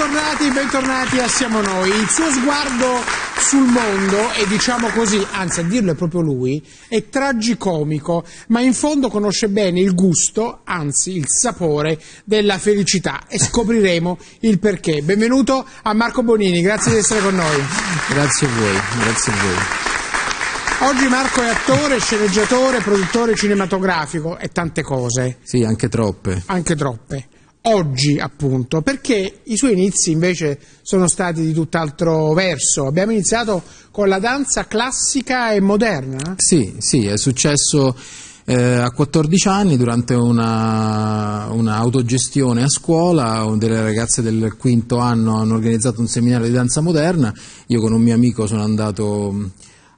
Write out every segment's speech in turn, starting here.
Bentornati, bentornati a Siamo Noi. Il suo sguardo sul mondo e diciamo così, anzi a dirlo è proprio lui, è tragicomico, ma in fondo conosce bene il gusto, anzi il sapore della felicità e scopriremo il perché. Benvenuto a Marco Bonini, grazie di essere con noi. Grazie a voi, grazie a voi. Oggi Marco è attore, sceneggiatore, produttore cinematografico e tante cose. Sì, anche troppe. Anche troppe oggi appunto, perché i suoi inizi invece sono stati di tutt'altro verso. Abbiamo iniziato con la danza classica e moderna? Sì, sì, è successo eh, a 14 anni durante un'autogestione una a scuola, delle ragazze del quinto anno hanno organizzato un seminario di danza moderna, io con un mio amico sono andato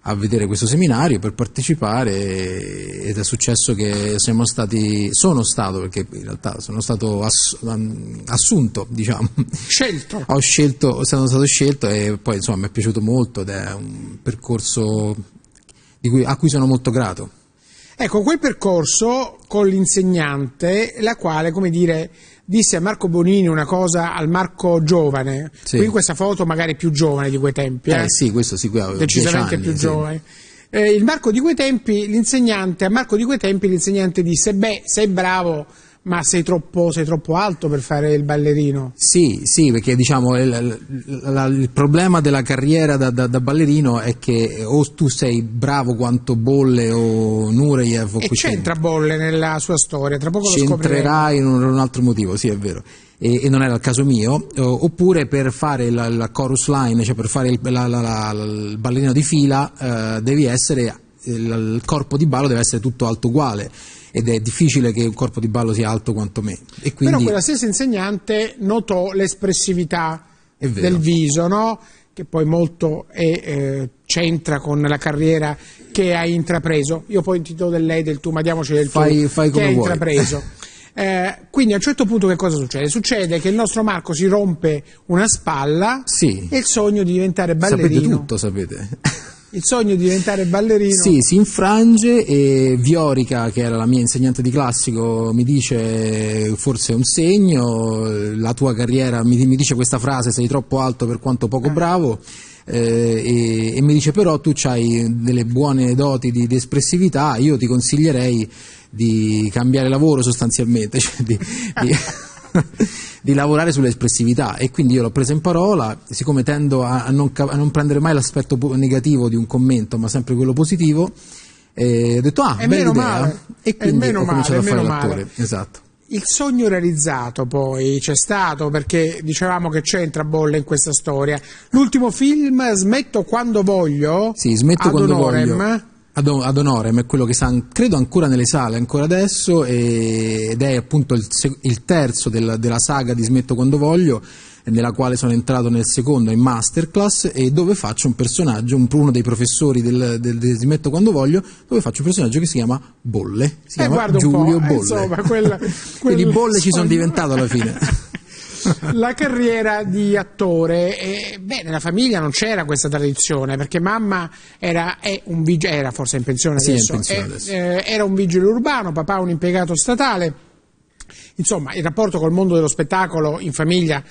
a vedere questo seminario per partecipare ed è successo che siamo stati, sono stato perché in realtà sono stato ass, mm, assunto, diciamo. Scelto. Ho scelto, sono stato scelto e poi insomma mi è piaciuto molto ed è un percorso cui, a cui sono molto grato. Ecco, quel percorso con l'insegnante, la quale, come dire, disse a Marco Bonini una cosa al Marco giovane, sì. qui questa foto magari più giovane di quei tempi, eh, eh? sì, questo sì, decisamente anni, più sì. giovane. Eh, il Marco di quei tempi, l'insegnante, a Marco di quei tempi l'insegnante disse, beh, sei bravo, ma sei troppo, sei troppo, alto per fare il ballerino? Sì, sì perché diciamo, il, il, il, problema della carriera da, da, da, ballerino è che o tu sei bravo quanto Bolle o Nureyev o E c'entra Bolle nella sua storia, tra poco lo C'entrerai in un, un altro motivo, sì è vero e, non era il caso mio, oppure per fare la, la chorus line, cioè per fare il, la, la, il ballerino di fila, eh, essere, il, il corpo di ballo deve essere tutto alto uguale ed è difficile che un corpo di ballo sia alto quanto me. E quindi... Però quella stessa insegnante notò l'espressività del viso, no? che poi molto eh, c'entra con la carriera che hai intrapreso. Io poi ti do del lei, del tu, ma diamoci del fai, tu fai che hai vuoi. intrapreso. eh, quindi a un certo punto che cosa succede? Succede che il nostro Marco si rompe una spalla sì. e il sogno di diventare ballerino. Sapete tutto, sapete il sogno di diventare ballerino. Sì, si infrange e Viorica, che era la mia insegnante di classico, mi dice forse è un segno, la tua carriera mi, mi dice questa frase, sei troppo alto per quanto poco eh. bravo. Eh, e, e, mi dice però tu hai delle buone doti di, di, espressività, io ti consiglierei di cambiare lavoro sostanzialmente. Cioè di, di... di lavorare sull'espressività e quindi io l'ho presa in parola, siccome tendo a, non, a non prendere mai l'aspetto negativo di un commento, ma sempre quello positivo, e eh, ho detto ah, è bella idea male. e quindi ho cominciato male, a fare l'attore, esatto. Il sogno realizzato poi c'è stato perché dicevamo che c'entra bolle in questa storia. L'ultimo film Smetto quando voglio. Sì, smetto quando Onorem. voglio ad, ad Honorem è quello che sa, credo ancora nelle sale, ancora adesso, e, ed è appunto il, il terzo del, della saga di Smetto quando voglio, nella quale sono entrato nel secondo in masterclass e dove faccio un personaggio, uno dei professori del, del, del Smetto quando voglio, dove faccio un personaggio che si chiama Bolle, si eh, chiama Giulio eh, Bolle. Insomma, quella, quella... Quindi Bolle ci sono diventato alla fine. la carriera di attore, e, beh, nella famiglia non c'era questa tradizione perché mamma era, vig- era forse in pensione sì, adesso, in pensione è, adesso. Eh, era un vigile urbano, papà un impiegato statale. Insomma, il rapporto col mondo dello spettacolo in famiglia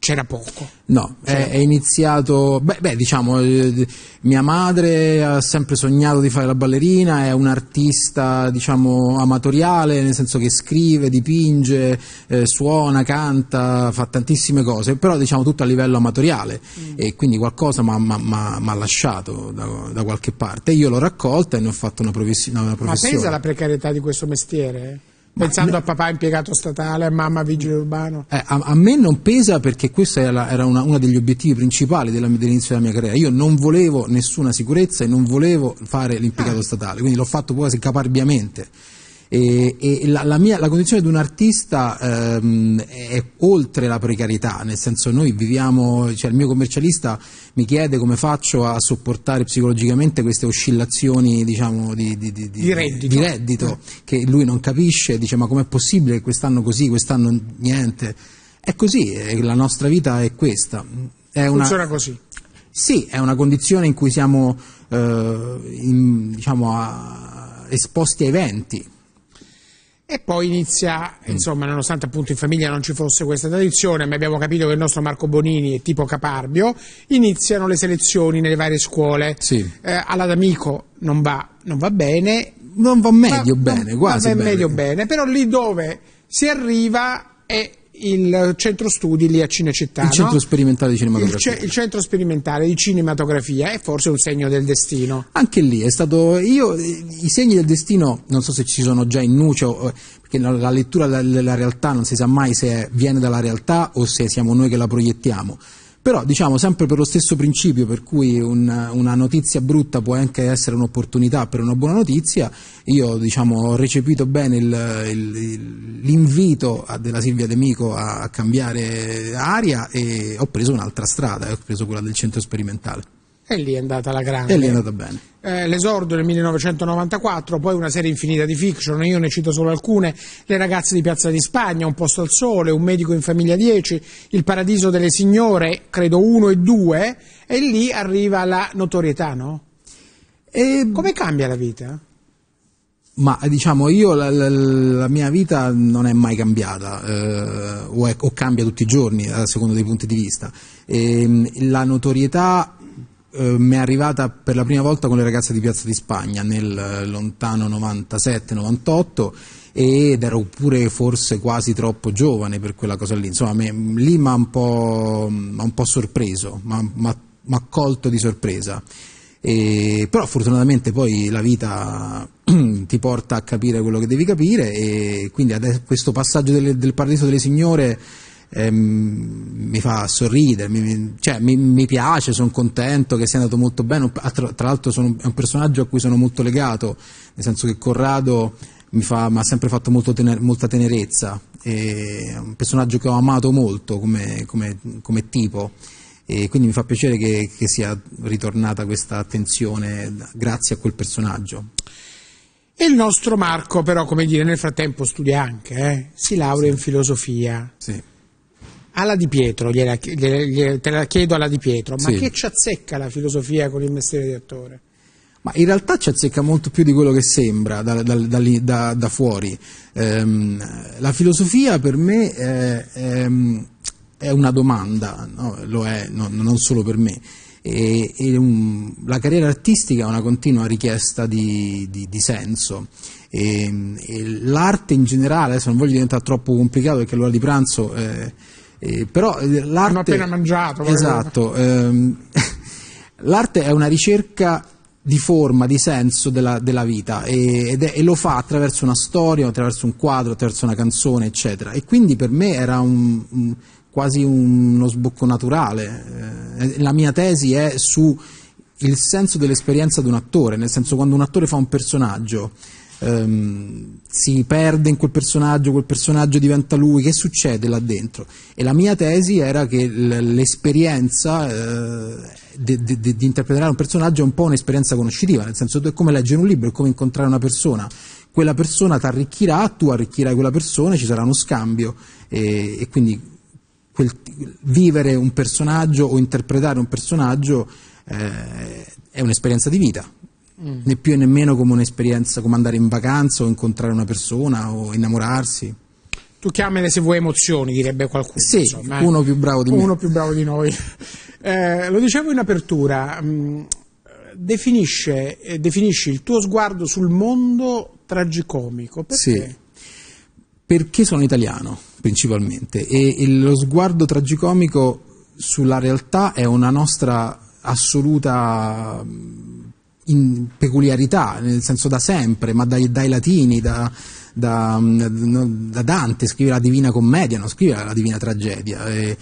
c'era poco. No, c'era è, è, iniziato. Beh, beh diciamo, eh, mia madre ha sempre sognato di fare la ballerina, è un'artista, diciamo, amatoriale, nel senso che scrive, dipinge, eh, suona, canta, fa tantissime cose, però diciamo tutto a livello amatoriale mm. e quindi qualcosa mi ha lasciato da, da, qualche parte. Io l'ho raccolta e ne ho fatto una, una professione. Ma pensa alla precarietà di questo mestiere? Eh pensando a papà impiegato statale, a mamma vigile urbano. Eh, a, a, me non pesa perché questo era, era uno degli obiettivi principali della, dell'inizio della mia carriera. Io non volevo nessuna sicurezza e non volevo fare l'impiegato ah. statale, quindi l'ho fatto quasi caparbiamente. E, e la, la, mia, la, condizione di un artista ehm, è oltre la precarietà, nel senso noi viviamo, cioè il mio commercialista mi chiede come faccio a sopportare psicologicamente queste oscillazioni diciamo, di, di, di, di, reddito, reddito eh. che lui non capisce, dice ma com'è possibile che quest'anno così, quest'anno niente. È così, la nostra vita è questa. È una... Funziona così. Sì, è una condizione in cui siamo eh, in, diciamo, a, esposti a eventi e poi inizia, mm. insomma, nonostante appunto in famiglia non ci fosse questa tradizione, ma abbiamo capito che il nostro Marco Bonini è tipo caparbio, iniziano le selezioni nelle varie scuole. Sì. Eh, alla D'Amico non va, non va bene. Non va meglio bene, quasi. Va bene. meglio bene, però lì dove si arriva è il centro studi lì a Cinecittà. Il no? centro sperimentale di cinematografia. Il, ce- il, centro sperimentale di cinematografia è forse un segno del destino. Anche lì è stato. Io, I segni del destino, non so se ci sono già in nuce, eh, perché la, la lettura della realtà non si sa mai se viene dalla realtà o se siamo noi che la proiettiamo. Però diciamo sempre per lo stesso principio per cui un, una notizia brutta può anche essere un'opportunità per una buona notizia, io diciamo, ho recepito bene il, il, l'invito a, della Silvia De Mico a, a cambiare aria e ho preso un'altra strada, ho preso quella del centro sperimentale. E lì è andata la grande. E lì è andata bene. Eh, l'esordio nel 1994, poi una serie infinita di fiction, io ne cito solo alcune, Le ragazze di Piazza di Spagna, Un posto al sole, Un medico in famiglia 10, Il paradiso delle signore, credo 1 e 2, e lì arriva la notorietà, no? E... Come cambia la vita? Ma eh, diciamo io la, la, la, mia vita non è mai cambiata eh, o, è, o, cambia tutti i giorni a secondo dei punti di vista. E, ehm, la notorietà eh, mi è arrivata per la prima volta con le ragazze di Piazza di Spagna nel lontano 97-98 ed ero pure forse quasi troppo giovane per quella cosa lì, insomma me, lì mi ha un, un, po' sorpreso, mi ha colto di sorpresa. E, però fortunatamente poi la vita ti porta a capire quello che devi capire e quindi adesso questo passaggio del, del Paradiso delle Signore eh, mi fa sorridere, mi, cioè, mi, mi piace, sono contento che sia andato molto bene, tra, tra l'altro sono, è un personaggio a cui sono molto legato, nel senso che Corrado mi, fa, mi ha sempre fatto tener, molta tenerezza, è un personaggio che ho amato molto come, come, come tipo. E quindi mi fa piacere che, che sia ritornata questa attenzione grazie a quel personaggio. E il nostro Marco, però, come dire, nel frattempo studia anche, eh? si laurea sì. in filosofia. Sì alla Di Pietro, gliela, gliela, te la chiedo alla Di Pietro, ma sì. che ci azzecca la filosofia con il mestiere di attore? Ma in realtà ci azzecca molto più di quello che sembra da, da, da, da fuori. Ehm, la filosofia per me è, è, ehm, è una domanda, no? lo è no, non solo per me. E, e un, la carriera artistica è una continua richiesta di, di, di senso. E, ehm, e l'arte in generale, adesso non voglio diventare troppo complicato perché l'ora di pranzo... Eh, eh, però eh, l'arte... Hanno appena mangiato. Esatto. Ehm, l'arte è una ricerca di forma, di senso della, della vita e, è, e, lo fa attraverso una storia, attraverso un quadro, attraverso una canzone, eccetera. E quindi per me era un, un, quasi uno sbocco naturale. Eh, eh, la mia tesi è sul senso dell'esperienza di un attore, nel senso quando un attore fa un personaggio ehm, si perde in quel personaggio, quel personaggio diventa lui, che succede là dentro? E la mia tesi era che l'esperienza eh, di interpretare un personaggio è un po' un'esperienza conoscitiva, nel senso è come leggere un libro, è come incontrare una persona quella persona ti arricchirà, tu arricchirai quella persona, ci sarà uno scambio e, e quindi quel, vivere un personaggio o interpretare un personaggio eh, è un'esperienza di vita. Mm. né più e nemmeno come un'esperienza come andare in vacanza o incontrare una persona o innamorarsi. Tu chiamale se vuoi emozioni, direbbe qualcuno. Sì, insomma, eh. uno più bravo di uno me. Uno più bravo di noi. eh, lo dicevo in apertura, mm, definisce, eh, definisci il tuo sguardo sul mondo tragicomico. Perché? Sì, perché sono italiano principalmente e, e lo sguardo tragicomico sulla realtà è una nostra assoluta mm, peculiarità, nel senso da sempre, ma dai, dai latini, da, da, mm, da, Dante scrive la Divina Commedia, non scrive la Divina Tragedia. E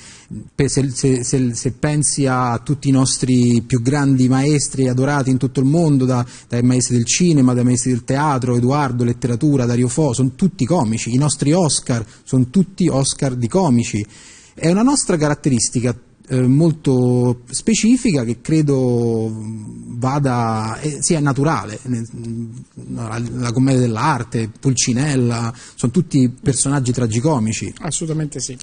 se, se, se, se, pensi a tutti i nostri più grandi maestri adorati in tutto il mondo, da, dai maestri del cinema, dai maestri del teatro, Edoardo, letteratura, Dario Fo, sono tutti comici, i nostri Oscar sono tutti Oscar di comici. È una nostra caratteristica eh, molto specifica che credo vada, eh, sia naturale, la, la, commedia dell'arte, Pulcinella, sono tutti personaggi tragicomici. Assolutamente sì.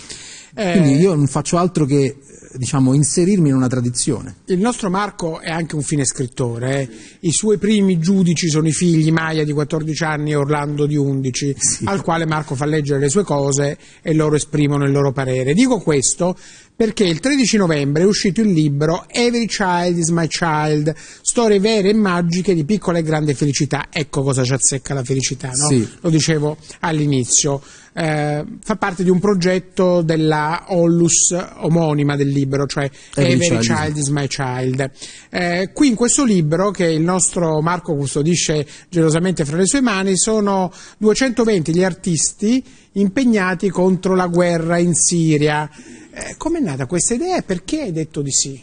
Eh... Quindi io non faccio altro che eh, diciamo, inserirmi in una tradizione. Il nostro Marco è anche un fine scrittore, eh? i suoi primi giudici sono i figli Maia di 14 anni e Orlando di 11, sì. al quale Marco fa leggere le sue cose e loro esprimono il loro parere. Dico questo perché il 13 novembre è uscito il libro Every Child is My Child, storie vere e magiche di piccola e grande felicità. Ecco cosa ci azzecca la felicità, no? sì. lo dicevo all'inizio. Eh, fa parte di un progetto della Ollus omonima del libro, cioè Every, Every Child, is My Child. Eh, qui in questo libro, che il nostro Marco custodisce gelosamente fra le sue mani, sono 220 gli artisti impegnati contro la guerra in Siria. Eh, Come è nata questa idea e perché hai detto di sì?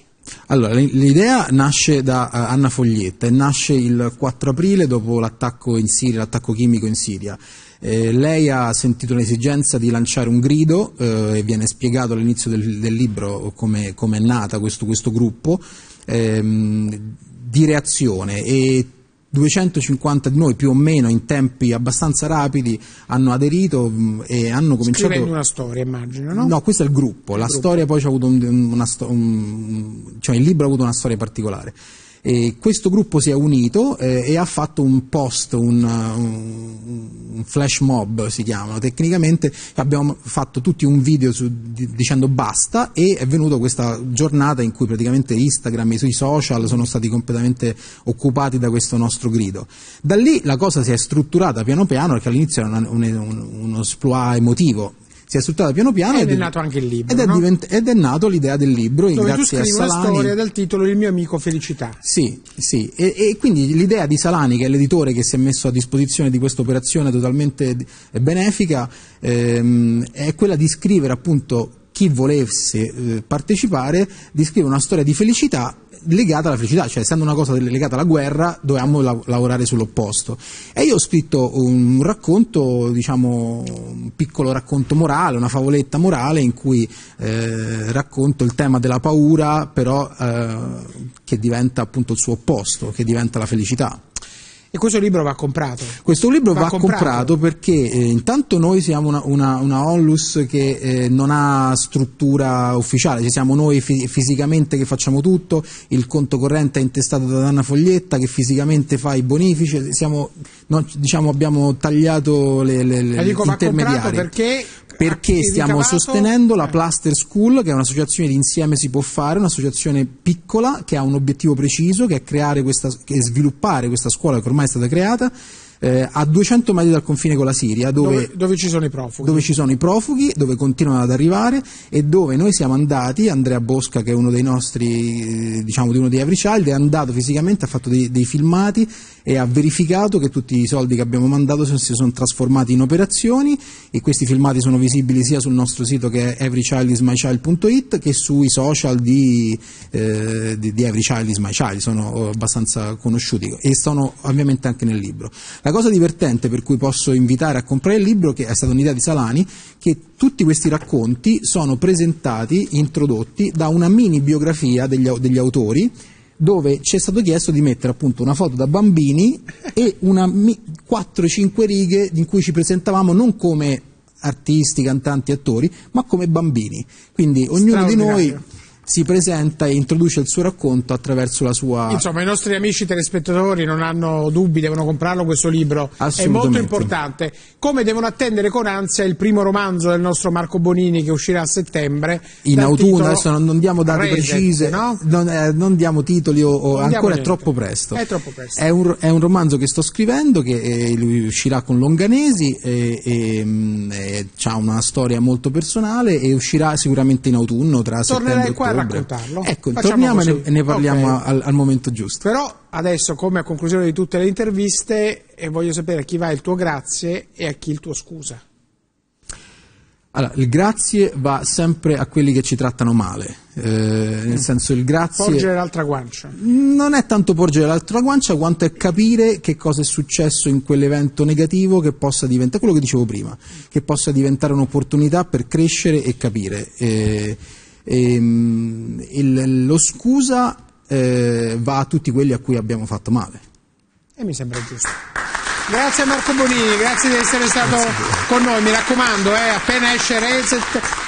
Allora, l'idea nasce da eh, Anna Foglietta e nasce il 4 aprile dopo l'attacco in Siria, l'attacco chimico in Siria. Eh, lei ha sentito l'esigenza di lanciare un grido eh, e viene spiegato all'inizio del, del libro come, come è nata questo, questo gruppo ehm, di reazione e 250 di noi più o meno in tempi abbastanza rapidi hanno aderito e hanno cominciato... Scrivendo una storia immagino, no? No, questo è il gruppo, il la gruppo. storia poi ha avuto un, una, un, cioè il libro ha avuto una storia particolare. E questo gruppo si è unito eh, e ha fatto un post, un, un, flash mob si chiamano tecnicamente, abbiamo fatto tutti un video su, dicendo basta e è venuta questa giornata in cui praticamente Instagram e i social sono stati completamente occupati da questo nostro grido. Da lì la cosa si è strutturata piano piano perché all'inizio era una, un, uno sploit emotivo, si è sfruttata piano piano. Ed è, è nato anche il libro. Ed è, divent- ed è nato l'idea del libro Dove grazie tu a Salani. la storia dal titolo Il mio amico Felicità. Sì, sì. E, e, quindi l'idea di Salani, che è l'editore che si è messo a disposizione di questa operazione totalmente benefica, ehm, è quella di scrivere appunto chi volesse eh, partecipare di scrivere una storia di felicità legata alla felicità, cioè essendo una cosa legata alla guerra dovevamo la- lavorare sull'opposto. E io ho scritto un racconto, diciamo un piccolo racconto morale, una favoletta morale in cui eh, racconto il tema della paura, però eh, che diventa appunto il suo opposto, che diventa la felicità. E questo libro va comprato. Questo libro va, va comprato. comprato. perché eh, intanto noi siamo una, una, una onlus che eh, non ha struttura ufficiale, ci siamo noi fi- fisicamente che facciamo tutto, il conto corrente è intestato da Anna Foglietta che fisicamente fa i bonifici, siamo, no, diciamo, abbiamo tagliato le, le, le dico, intermediari. perché perché stiamo sostenendo la eh. Plaster School, che è un'associazione di insieme si può fare, un'associazione piccola che ha un obiettivo preciso, che è creare questa, che è sviluppare questa scuola che ormai è stata creata eh, a 200 metri dal confine con la Siria, dove, dove, dove, ci sono i profughi. dove ci sono i profughi, dove continuano ad arrivare e dove noi siamo andati, Andrea Bosca che è uno dei nostri, eh, diciamo di uno dei Every Child, è andato fisicamente, ha fatto dei, dei filmati e ha verificato che tutti i soldi che abbiamo mandato si sono trasformati in operazioni e questi filmati sono visibili sia sul nostro sito che è everychildismychild.it che sui social di, eh, di, di Every Child is My Child, sono eh, abbastanza conosciuti e sono ovviamente anche nel libro. La cosa divertente per cui posso invitare a comprare il libro, che è stata un'idea di Salani, che tutti questi racconti sono presentati, introdotti da una mini biografia degli, degli autori dove ci è stato chiesto di mettere appunto una foto da bambini e 4-5 righe in cui ci presentavamo non come artisti, cantanti, attori, ma come bambini. Quindi ognuno di noi si presenta e introduce il suo racconto attraverso la sua. Insomma, i nostri amici telespettatori non hanno dubbi, devono comprarlo questo libro. È molto importante. Come devono attendere con ansia il primo romanzo del nostro Marco Bonini che uscirà a settembre. In autunno, adesso non diamo date Reset, precise, no? non, eh, non, diamo titoli o, o ancora è troppo presto. È, troppo presto. È, un, è, un, romanzo che sto scrivendo, che eh, lui uscirà con Longanesi, eh, mm, ha una storia molto personale e uscirà sicuramente in autunno tra Tornerai settembre e ottobre a raccontarlo. Ecco, Facciamo torniamo e ne, ne, parliamo okay. al, al, momento giusto. Però adesso, come a conclusione di tutte le interviste, e eh, voglio sapere a chi va il tuo grazie e a chi il tuo scusa. Allora, il grazie va sempre a quelli che ci trattano male, eh, nel mm. senso il grazie... Porgere l'altra guancia. Non è tanto porgere l'altra guancia quanto è capire che cosa è successo in quell'evento negativo che possa diventare, quello che dicevo prima, che possa diventare un'opportunità per crescere e capire. Eh, ehm, il, lo scusa eh, va a tutti quelli a cui abbiamo fatto male. E mi sembra giusto. Grazie a Marco Bonini, grazie di essere stato con noi. Mi raccomando, eh, appena esce Reset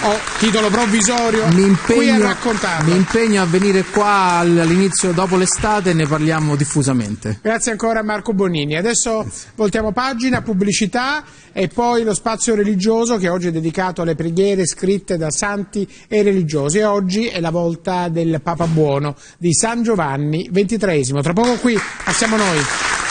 ho titolo provvisorio, mi impegno, mi impegno, a venire qua all'inizio dopo l'estate e ne parliamo diffusamente. Grazie ancora a Marco Bonini. Adesso grazie. voltiamo pagina, pubblicità e poi lo spazio religioso che oggi è dedicato alle preghiere scritte da santi e religiosi. E oggi è la volta del Papa Buono di San Giovanni XXIII. Tra poco qui passiamo noi.